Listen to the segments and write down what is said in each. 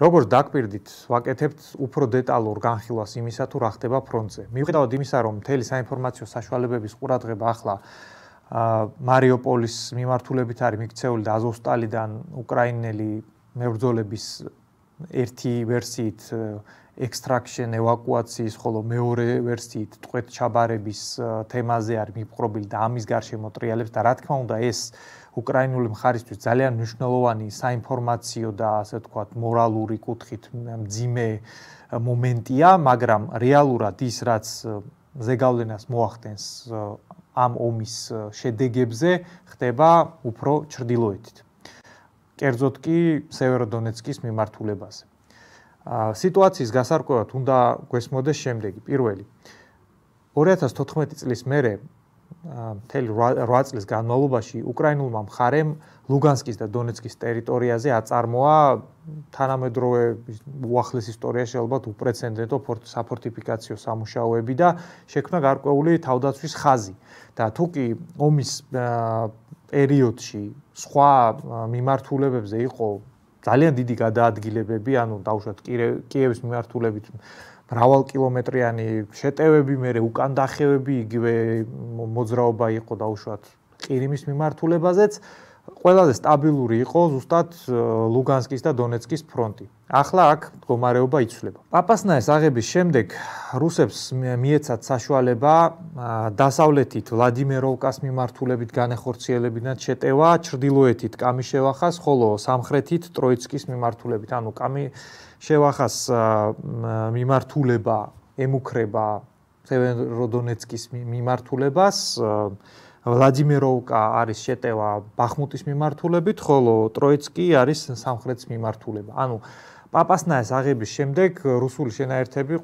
როგორც დაგპირდით, ვაკეთებთ უფრო დეტალურ განხილვას იმისა, თუ რა ხდება ფრონტზე. მიუხედავად იმისა, რომ მთელი საინფორმაციო საშუალებების ყურადღება ახლა მარიოპოლის მიმართულებით არის მიქცეული და აზოვსტალიდან უკრაინელი მებრძოლების ერთი ვერსიით extraction evacuation-ის ხოლო მეორე ვერსიით ტყვეთ ჩაბარების თემაზე არ მიყრობილი და ამის გარშემო ტრიალებს და რა თქმა უნდა ეს უკრაინული მხარისთვის ძალიან მნიშვნელოვანი საინფორმაციო და ასე ვთქვათ მორალური კუთხით ძიმე მომენტია, მაგრამ რეალურად ის რაც ზეგავლენას მოახდენს ამ ომის შედეგებზე ხდება უფრო ჩრდილოეთით. კერძოდ კი სევერო-დონეცკის მიმართულებაზე. სიტუაციის გასარკვევად უნდა გვესმოდეს შემდეგი. პირველი 2014 წლის მერე მთელი 8 წლის განმავლობაში უკრაინულმა მხარემ ლუგანსკის და დონეცკის ტერიტორიაზე აწარმოა თანამედროვე უახლეს ისტორიაში ალბათ უპრეცედენტო საფორტიფიკაციო სამუშაოები და შექმნა გარკვეული თავდაცვის ხაზი. და თუკი ომის პერიოდში სხვა მიმართულებებზე იყო ძალიან დიდი გადაადგილებები, ანუ დაუშვათ კიევის მიმართულებით მრავალ კილომეტრიანი შეტევები, მეორე უკან დახევები, იგივე მოძრაობა იყო დაუშვათ ყირიმის მიმართულებაზეც. ყველაზე სტაბილური იყო ზუსტად ლუგანსკის და დონეცკის ფრონტი. ახლა აქ მდგომარეობა იცვლება. პაპასნაეს აღების შემდეგ რუსებს მიეცათ საშუალება დასავლეთით ვლადიმიროვკას მიმართულებით განეხორციელებინათ შეტევა, ჩრდილოეთით კამიშევახას, ხოლო სამხრეთით ტროიცკის მიმართულებით. ანუ კამიშევახას მიმართულება ემუქრება სევენროდონეცკის მიმართულებას. ვლადიმიროვკა არის შეტევა ბახმუტის მიმართულებით, ხოლო ტროიცკი არის სამხრეთის მიმართულება. ანუ პაპასნაეს აღების შემდეგ რუსული შენაერთები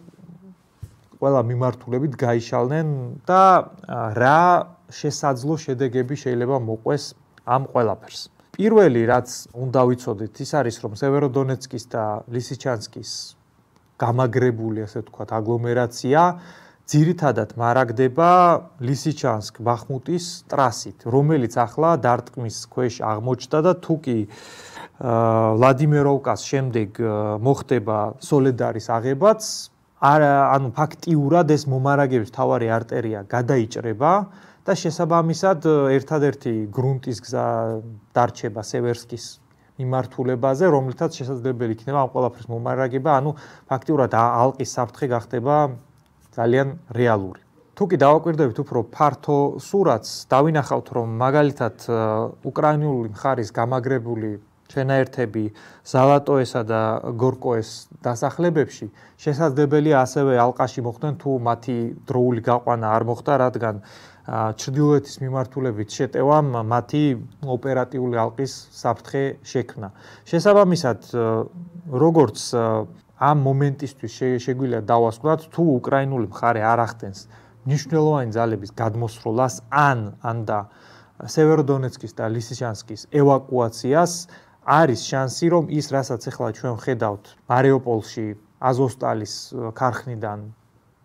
ყველა მიმართულებით გაიშალნენ და რა შესაძლო შედეგები შეიძლება მოყვეს ამ ყველაფერს. პირველი რაც უნდა ვიცოდეთ, ის არის რომ სევეროდონეცკის და ლისიჩანსკის გამაგრებული, ასე ვთქვათ, აგლომერაცია ძირითადად მარაგდება ლისიჩანსკ-ბახმუტის ტრასით, რომელიც ახლა დარტყმის ქვეშ აღმოჩნდა და თუკი ვლადიმიროვკას შემდეგ მოხდება სოლედარის აღებაც, ანუ ფაქტიურად ეს მომარაგების თავარი არტერია გადაიჭრება და შესაბამისად ერთადერთი გრუნტის გზა დარჩება სევერსკის იმართულებაზე, რომლითაც შესაძლებელი იქნება ამ ყველაფრის მომარაგება, ანუ ფაქტიურად ალყის საფრთხე გახდება ძალიან რეალური. თუ კი დავაკვირდებით უფრო ფართო სურათს, დავინახავთ, რომ მაგალითად უკრაინული მხარის გამაგრებული ჩენაერთები ზალატოესა და გორკოეს დასახლებებში შესაძლებელია ასევე ალყაში მოხდნენ თუ მათი დროული გაყვანა არ მოხდა, რადგან ჩრდილოეთის მიმართულებით შეტევამ მათი ოპერატიული ალყის საფრთხე შექმნა. შესაბამისად, როგორც ამ მომენტისთვის შეგვიძლია დავასკვნათ თუ უკრაინული მხარე არ ახდენს მნიშვნელოვანი ძალების გადმოსროლას ან ანდა სევეროდონეცკის და ლისიჩანსკის ევაკუაციას არის შანსი რომ ის რასაც ახლა ჩვენ ხედავთ მარიოპოლში აზოსტალის ქარხნიდან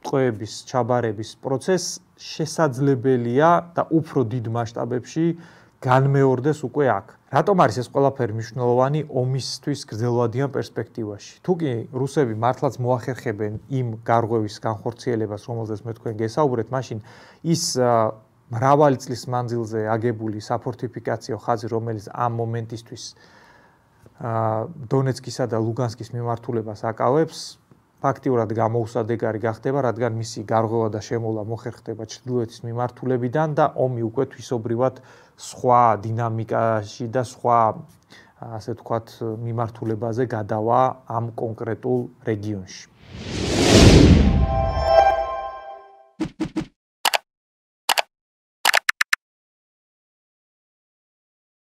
ტყვეების ჩაბარების პროცეს შესაძლებელია და უფრო დიდ მასშტაბებში განმეორდეს უკვე აქ. რატომ არის ეს ყველაფერი მნიშვნელოვანი ომისთვის გრძელვადიან პერსპექტივაში? თუ კი რუსები მართლაც მოახერხებენ იმ გარღვევის განხორციელებას, რომელზეც მე თქვენ გესაუბრეთ, მაშინ ის მრავალი წლის მანძილზე აგებული საფორტიფიკაციო ხაზი, რომელიც ამ მომენტისთვის დონეცკისა და ლუგანსკის მიმართულებას აკავებს, ფაქტიურად გამოუსადეგარი გახდება, რადგან მისი გარღვევა და შემოვლა მოხერხდება ჩრდილოეთის მიმართულებიდან და ომი უკვე თვისობრივად სხვა დინამიკაში და სხვა ასე თქვათ მიმართულებაზე გადავა ამ კონკრეტულ რეგიონში.